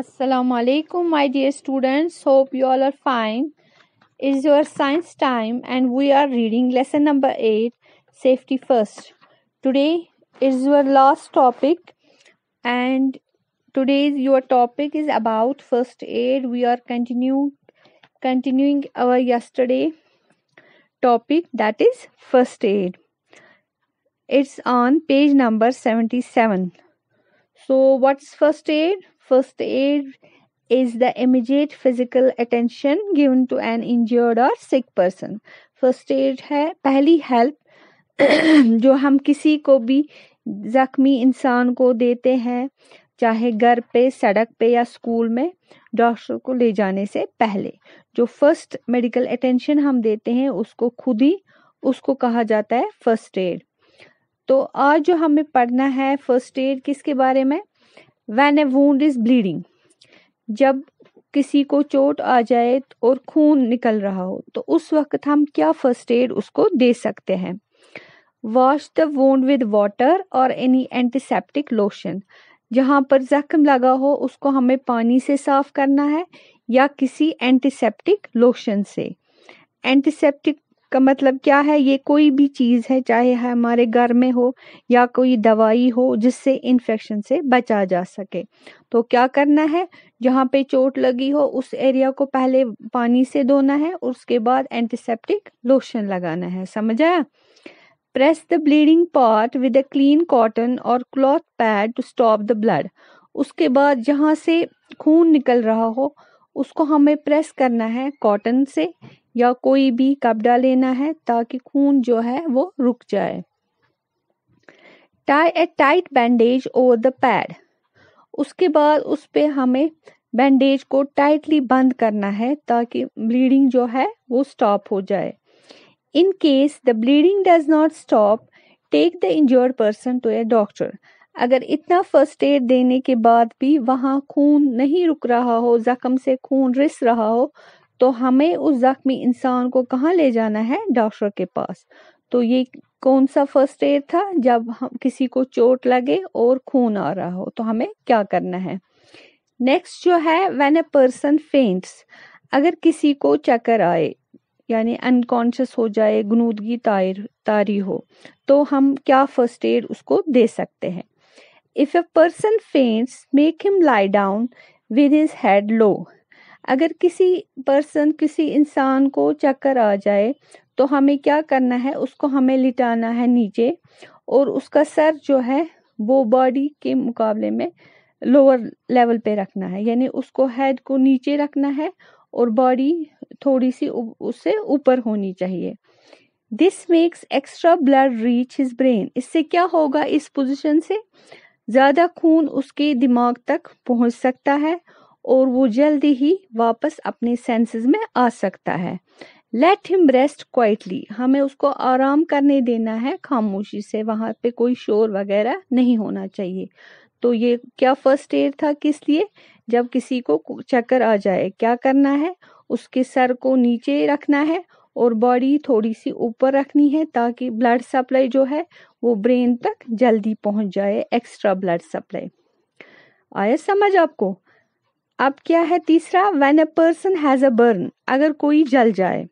assalamu alaikum my dear students hope you all are fine it is your science time and we are reading lesson number 8 safety first today is your last topic and today's your topic is about first aid we are continue continuing our yesterday topic that is first aid it's on page number 77 So, what's first aid? First aid is the immediate physical attention given to an injured or sick person. First aid hai pehli help jo hum kisi ko bhi zakhmi insaan ko dete hain चाहे घर पे सड़क पे या school में doctor को ले जाने से पहले जो फर्स्ट मेडिकल अटेंशन हम देते हैं उसको खुद ही उसको कहा जाता है फर्स्ट एड तो आज जो हमें पढ़ना है फर्स्ट एड किसके बारे में when a wound is bleeding जब किसी को चोट आ जाए और खून निकल रहा हो तो उस वक्त हम क्या फर्स्ट एड उसको दे सकते हैं wash the wound with water और एनी एंटीसेप्टिक लोशन जहाँ पर जख्म लगा हो उसको हमें पानी से साफ करना है या किसी एंटीसेप्टिक लोशन से एंटीसेप्टिक का मतलब क्या है ये कोई भी चीज़ है चाहे हमारे घर में हो या कोई दवाई हो जिससे इन्फेक्शन से बचा जा सके तो क्या करना है जहाँ पे चोट लगी हो उस एरिया को पहले पानी से धोना है उसके बाद एंटीसेप्टिक लोशन लगाना है समझ आया press the bleeding part with a clean cotton और cloth pad to stop the blood उसके बाद जहाँ से खून निकल रहा हो उसको हमें प्रेस करना है कॉटन से या कोई भी कपड़ा लेना है ताकि खून जो है वो रुक जाए tie a tight bandage over the pad उसके बाद उस पर हमें बैंडेज को टाइटली बंद करना है ताकि ब्लीडिंग जो है वो स्टॉप हो जाए in case the bleeding does not stop take the injured person to a doctor अगर इतना फर्स्ट एड देने के बाद भी वहाँ खून नहीं रुक रहा हो जख्म से खून रिस रहा हो तो हमें उस जख्मी इंसान को कहाँ ले जाना है डॉक्टर के पास तो ये कौन सा फर्स्ट एड था जब हम किसी को चोट लगे और खून आ रहा हो तो हमें क्या करना है नेक्स्ट जो है वेन अ पर्सन फेंट्स अगर किसी को चक्कर आए यानी अनकॉन्शियस हो जाए गनूदगी तारी हो तो हम क्या फर्स्ट एड उसको दे सकते हैं if a person faints make him lie down with his head low अगर किसी पर्सन किसी इंसान को चक्कर आ जाए तो हमें क्या करना है उसको हमें लिटाना है नीचे और उसका सर जो है वो बॉडी के मुकाबले में लोअर लेवल पे रखना है यानी उसको हेड को नीचे रखना है और बॉडी थोड़ी सी उससे ऊपर होनी चाहिए this makes extra blood reach his brain इससे क्या होगा इस पोजिशन से ज़्यादा खून उसके दिमाग तक पहुंच सकता है और वो जल्दी ही वापस अपने सेंसेस में आ सकता है लेट हिम रेस्ट क्वाइटली हमें उसको आराम करने देना है खामोशी से वहां पे कोई शोर वगैरह नहीं होना चाहिए तो ये क्या फर्स्ट एड था किस लिए जब किसी को चक्कर आ जाए क्या करना है उसके सर को नीचे रखना है और बॉडी थोड़ी सी ऊपर रखनी है ताकि ब्लड सप्लाई जो है वो ब्रेन तक जल्दी पहुंच जाए एक्स्ट्रा ब्लड सप्लाई आया समझ आपको अब क्या है तीसरा when a person has a burn अगर कोई जल जाए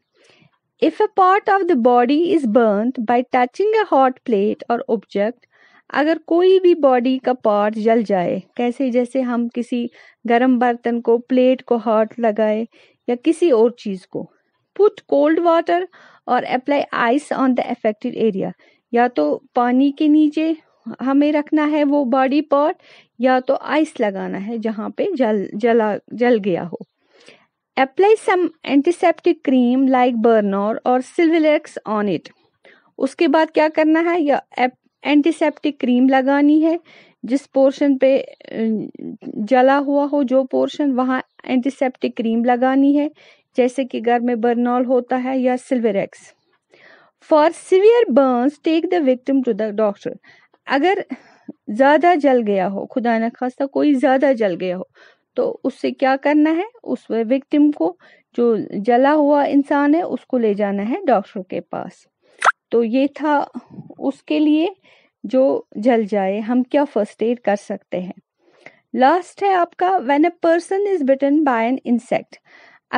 if a part of the body is burn by touching a hot plate और ऑब्जेक्ट अगर कोई भी बॉडी का पार्ट जल जाए कैसे जैसे हम किसी गर्म बर्तन को प्लेट को हॉट लगाए या किसी और चीज को पुट कोल्ड वाटर और apply ice on the affected area या तो पानी के नीचे हमें रखना है वो बॉडी पार्ट या तो आइस लगाना है जहाँ पे जल जला जल गया हो apply some antiseptic cream like Burnol और सिल्विलेक्स ऑन इट उसके बाद क्या करना है या एंटीसेप्टिक क्रीम लगानी है जिस पोर्शन पे अं, जला हुआ हो जो पोर्शन वहाँ एंटीसेप्टिक क्रीम लगानी है जैसे कि घर में बर्नॉल होता है या Silverex for severe burns take the victim to the doctor अगर ज्यादा जल गया हो खुदा न खास्ता कोई ज्यादा जल गया हो तो उससे क्या करना है उस विक्टिम को जो जला हुआ इंसान है उसको ले जाना है डॉक्टर के पास तो ये था उसके लिए जो जल जाए हम क्या फर्स्ट एड कर सकते हैं लास्ट है आपका when a person is bitten by an insect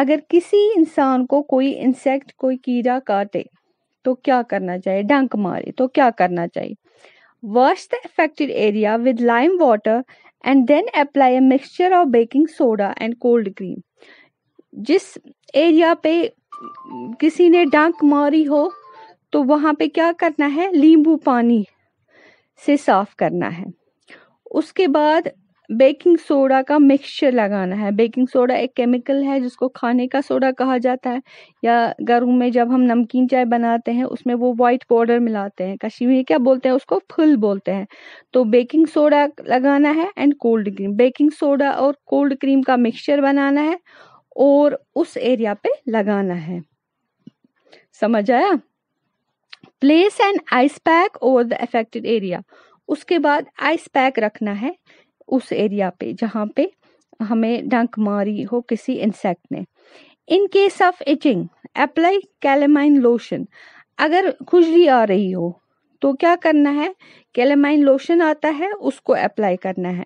अगर किसी इंसान को कोई इंसेक्ट कोई कीड़ा काटे तो क्या करना चाहिए डंक मारे तो क्या करना चाहिए wash the affected area with lime water and then apply mixture of baking soda and cold cream जिस एरिया पे किसी ने डंक मारी हो तो वहां पे क्या करना है लींबू पानी से साफ करना है उसके बाद बेकिंग सोडा का मिक्सचर लगाना है बेकिंग सोडा एक केमिकल है जिसको खाने का सोडा कहा जाता है या घरों में जब हम नमकीन चाय बनाते हैं उसमें वो व्हाइट पाउडर मिलाते हैं कश्मीर क्या बोलते हैं उसको फुल बोलते हैं तो बेकिंग सोडा लगाना है and cold cream baking soda और कोल्ड क्रीम का मिक्सचर बनाना है और उस एरिया पे लगाना है समझ आया place and ice pack over the affected area उसके बाद आइस पैक रखना है उस एरिया पे जहाँ पे हमें डंक मारी हो किसी इंसेक्ट ने in case of itching apply calamine lotion अगर खुजली आ रही हो तो क्या करना है कैलेमाइन लोशन आता है उसको अप्लाई करना है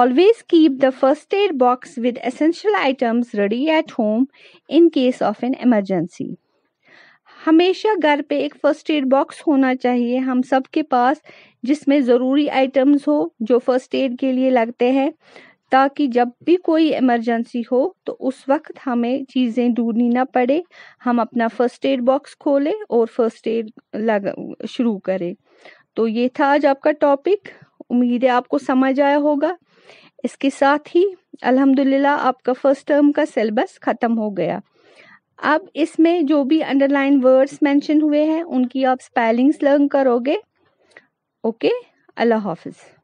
always keep the first aid box with essential items ready at home in case of an emergency हमेशा घर पे एक फर्स्ट एड बॉक्स होना चाहिए हम सब के पास जिसमें ज़रूरी आइटम्स हो जो फर्स्ट एड के लिए लगते हैं ताकि जब भी कोई इमरजेंसी हो तो उस वक्त हमें चीज़ें ढूंढनी ना पड़े हम अपना फर्स्ट एड बॉक्स खोलें और फर्स्ट एड लग शुरू करें तो ये था आज आपका टॉपिक उम्मीद है आपको समझ आया होगा इसके साथ ही अल्हम्दुलिल्लाह आपका फर्स्ट टर्म का सिलेबस ख़त्म हो गया अब इसमें जो भी अंडरलाइन वर्ड्स मेंशन हुए हैं उनकी आप स्पेलिंग्स लर्न करोगे ओके अल्लाह हाफिज़